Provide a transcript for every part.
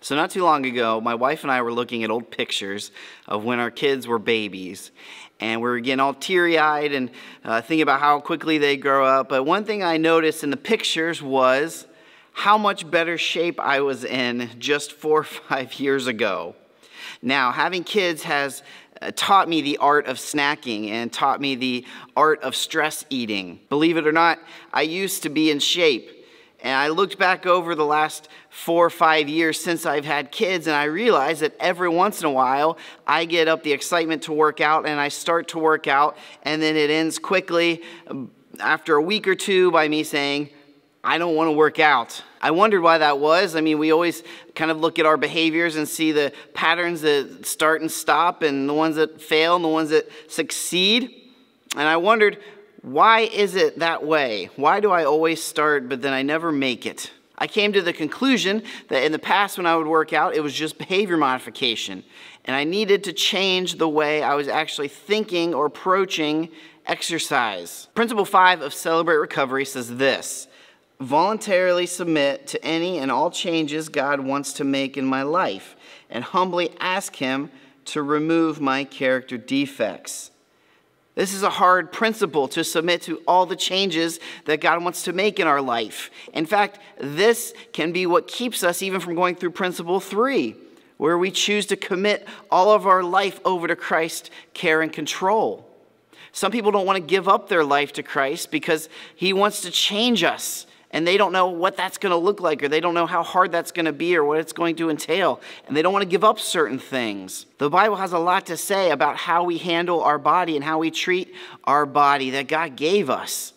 So not too long ago, my wife and I were looking at old pictures of when our kids were babies. And we were getting all teary-eyed and uh, thinking about how quickly they grow up. But one thing I noticed in the pictures was how much better shape I was in just four or five years ago. Now, having kids has uh, taught me the art of snacking and taught me the art of stress eating. Believe it or not, I used to be in shape. And I looked back over the last four or five years since I've had kids, and I realized that every once in a while I get up the excitement to work out and I start to work out, and then it ends quickly um, after a week or two by me saying, I don't want to work out. I wondered why that was. I mean, we always kind of look at our behaviors and see the patterns that start and stop, and the ones that fail and the ones that succeed. And I wondered why is it that way? Why do I always start, but then I never make it? I came to the conclusion that in the past when I would work out, it was just behavior modification. And I needed to change the way I was actually thinking or approaching exercise. Principle five of Celebrate Recovery says this, voluntarily submit to any and all changes God wants to make in my life and humbly ask him to remove my character defects. This is a hard principle to submit to all the changes that God wants to make in our life. In fact, this can be what keeps us even from going through principle three, where we choose to commit all of our life over to Christ's care and control. Some people don't want to give up their life to Christ because he wants to change us and they don't know what that's going to look like or they don't know how hard that's going to be or what it's going to entail and they don't want to give up certain things the bible has a lot to say about how we handle our body and how we treat our body that god gave us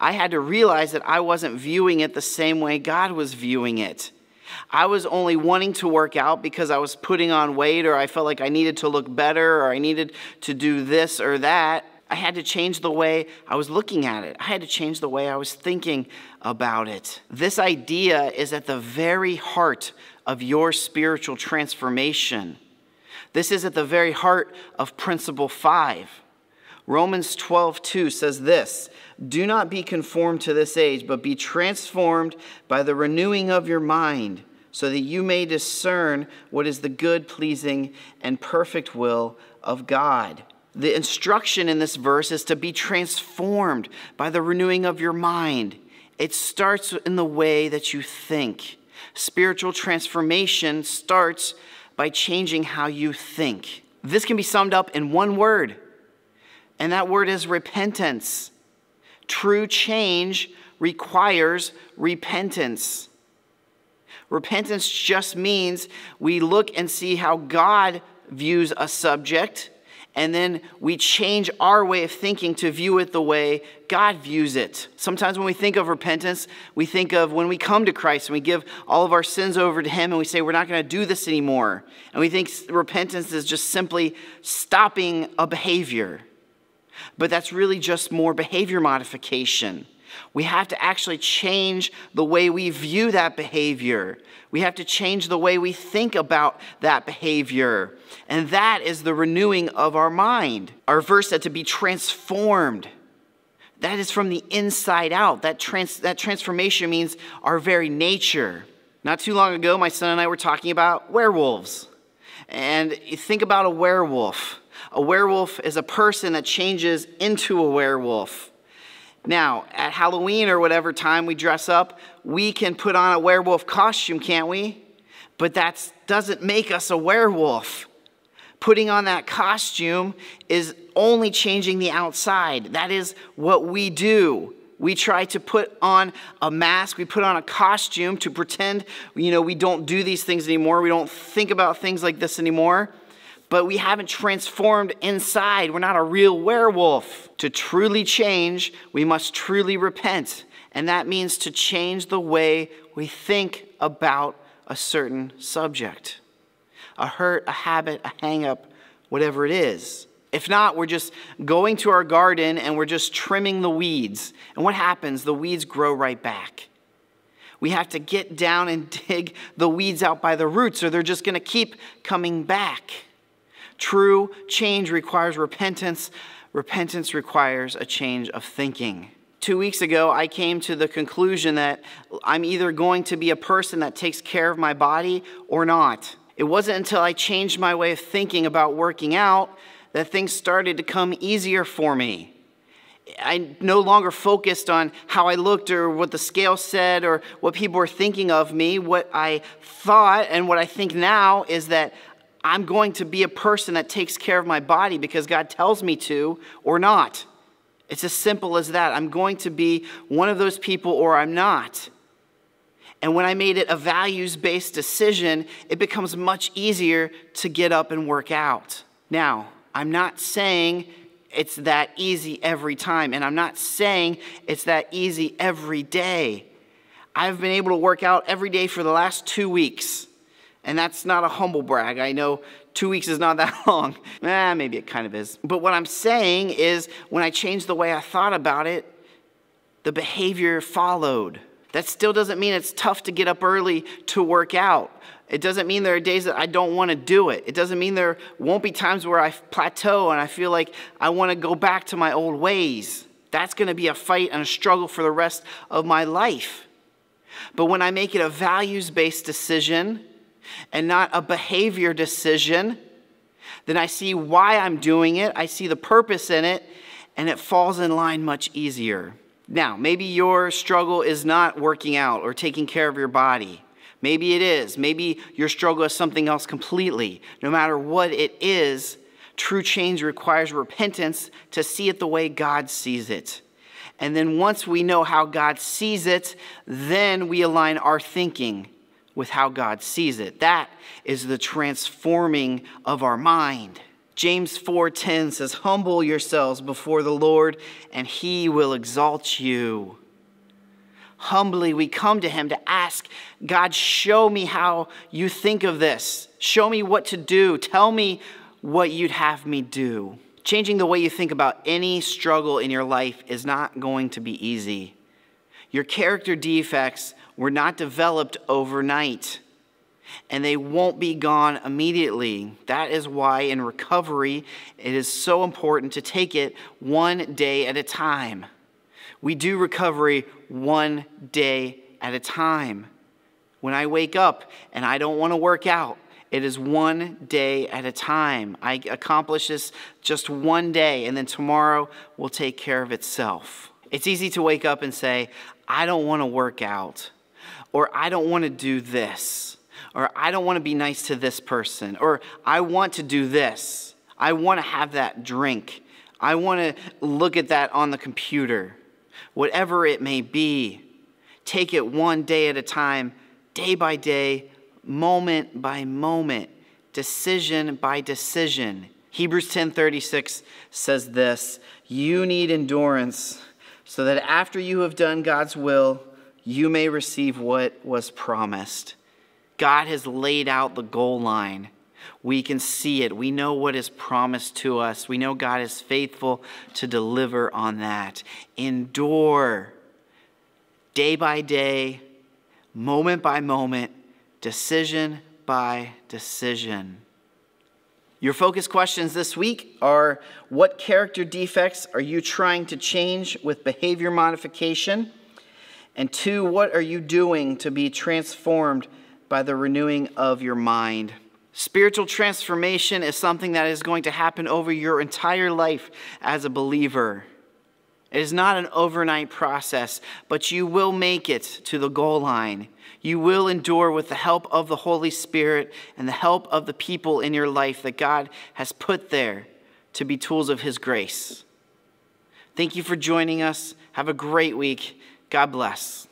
i had to realize that i wasn't viewing it the same way god was viewing it I was only wanting to work out because I was putting on weight or I felt like I needed to look better or I needed to do this or that. I had to change the way I was looking at it. I had to change the way I was thinking about it. This idea is at the very heart of your spiritual transformation. This is at the very heart of principle five. Romans 12, 2 says this Do not be conformed to this age, but be transformed by the renewing of your mind, so that you may discern what is the good, pleasing, and perfect will of God the instruction in this verse is to be transformed by the renewing of your mind. It starts in the way that you think. Spiritual transformation starts by changing how you think. This can be summed up in one word, and that word is repentance. True change requires repentance. Repentance just means we look and see how God views a subject and then we change our way of thinking to view it the way God views it. Sometimes when we think of repentance, we think of when we come to Christ and we give all of our sins over to Him and we say, We're not going to do this anymore. And we think repentance is just simply stopping a behavior. But that's really just more behavior modification. We have to actually change the way we view that behavior. We have to change the way we think about that behavior. And that is the renewing of our mind. Our verse said to be transformed. That is from the inside out. That, trans- that transformation means our very nature. Not too long ago, my son and I were talking about werewolves. And think about a werewolf. A werewolf is a person that changes into a werewolf. Now, at Halloween or whatever time we dress up, we can put on a werewolf costume, can't we? But that doesn't make us a werewolf. Putting on that costume is only changing the outside. That is what we do. We try to put on a mask, we put on a costume to pretend, you know, we don't do these things anymore. We don't think about things like this anymore but we haven't transformed inside. We're not a real werewolf. To truly change, we must truly repent. And that means to change the way we think about a certain subject a hurt, a habit, a hangup, whatever it is. If not, we're just going to our garden and we're just trimming the weeds. And what happens? The weeds grow right back. We have to get down and dig the weeds out by the roots, or they're just going to keep coming back. True change requires repentance. Repentance requires a change of thinking. Two weeks ago, I came to the conclusion that I'm either going to be a person that takes care of my body or not. It wasn't until I changed my way of thinking about working out that things started to come easier for me. I no longer focused on how I looked or what the scale said or what people were thinking of me. What I thought and what I think now is that I'm going to be a person that takes care of my body because God tells me to or not. It's as simple as that. I'm going to be one of those people or I'm not. And when I made it a values based decision, it becomes much easier to get up and work out. Now, I'm not saying it's that easy every time, and I'm not saying it's that easy every day. I've been able to work out every day for the last two weeks. And that's not a humble brag. I know two weeks is not that long. eh, maybe it kind of is. But what I'm saying is when I changed the way I thought about it, the behavior followed. That still doesn't mean it's tough to get up early to work out. It doesn't mean there are days that I don't want to do it. It doesn't mean there won't be times where I plateau and I feel like I want to go back to my old ways. That's going to be a fight and a struggle for the rest of my life. But when I make it a values based decision, and not a behavior decision, then I see why I'm doing it, I see the purpose in it, and it falls in line much easier. Now, maybe your struggle is not working out or taking care of your body. Maybe it is. Maybe your struggle is something else completely. No matter what it is, true change requires repentance to see it the way God sees it. And then once we know how God sees it, then we align our thinking with how God sees it. That is the transforming of our mind. James 4:10 says, "Humble yourselves before the Lord, and he will exalt you." Humbly we come to him to ask, "God, show me how you think of this. Show me what to do. Tell me what you'd have me do." Changing the way you think about any struggle in your life is not going to be easy. Your character defects were not developed overnight and they won't be gone immediately. That is why in recovery, it is so important to take it one day at a time. We do recovery one day at a time. When I wake up and I don't want to work out, it is one day at a time. I accomplish this just one day, and then tomorrow will take care of itself. It's easy to wake up and say, I don't want to work out, or I don't want to do this, or I don't want to be nice to this person, or I want to do this. I want to have that drink. I want to look at that on the computer. Whatever it may be, take it one day at a time, day by day, moment by moment, decision by decision. Hebrews 10:36 says this, you need endurance so that after you have done God's will, you may receive what was promised. God has laid out the goal line. We can see it. We know what is promised to us. We know God is faithful to deliver on that. Endure day by day, moment by moment, decision by decision. Your focus questions this week are what character defects are you trying to change with behavior modification? And two, what are you doing to be transformed by the renewing of your mind? Spiritual transformation is something that is going to happen over your entire life as a believer. It is not an overnight process, but you will make it to the goal line. You will endure with the help of the Holy Spirit and the help of the people in your life that God has put there to be tools of His grace. Thank you for joining us. Have a great week. God bless.